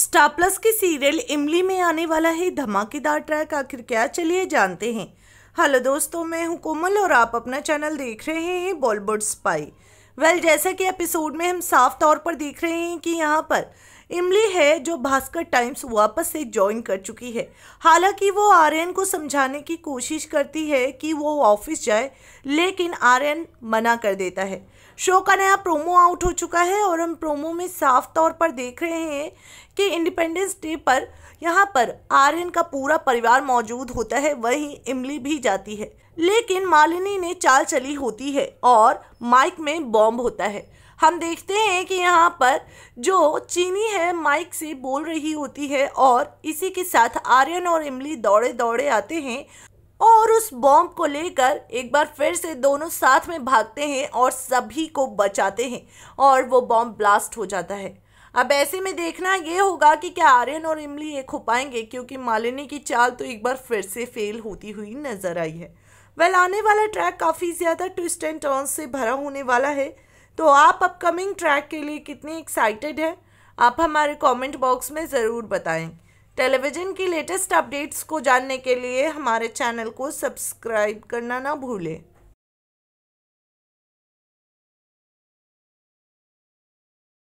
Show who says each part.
Speaker 1: star plus के serial इमली में आने वाला है धमाकेदार ट्रैक आखिर क्या चलिए जानते हैं हेलो दोस्तों मैं हूं कोमल और आप अपना चैनल देख रहे हैं बॉलीवुड स्पाई वेल जैसा कि एपिसोड में हम साफ तौर पर देख रहे हैं कि यहाँ पर इमली है जो भास्कर टाइम्स वापस से ज्वाइन कर चुकी है हालांकि वो आर्यन को समझाने की कोशिश करती है कि वो ऑफिस जाए लेकिन आर्यन मना कर देता है शो का नया प्रोमो आउट हो चुका है और हम प्रोमो में साफ तौर पर देख रहे हैं कि इंडिपेंडेंस डे पर यहाँ पर आर्यन का पूरा परिवार मौजूद होता है वहीं इमली भी जाती है लेकिन मालिनी ने चाल चली होती है और माइक में बॉम्ब होता है हम देखते हैं कि यहाँ पर जो चीनी है माइक से बोल रही होती है और इसी के साथ आर्यन और इमली दौड़े दौड़े आते हैं और उस बॉम्ब को लेकर एक बार फिर से दोनों साथ में भागते हैं और सभी को बचाते हैं और वो बॉम्ब ब्लास्ट हो जाता है अब ऐसे में देखना ये होगा कि क्या आर्यन और इमली ये खो पाएंगे क्योंकि मालिनी की चाल तो एक बार फिर से फेल होती हुई नज़र आई है वेल आने वाला ट्रैक काफ़ी ज़्यादा ट्विस्ट एंड टर्न से भरा होने वाला है तो आप अपकमिंग ट्रैक के लिए कितने एक्साइटेड हैं आप हमारे कमेंट बॉक्स में ज़रूर बताएं टेलीविज़न की लेटेस्ट अपडेट्स को जानने के लिए हमारे चैनल को सब्सक्राइब करना ना भूलें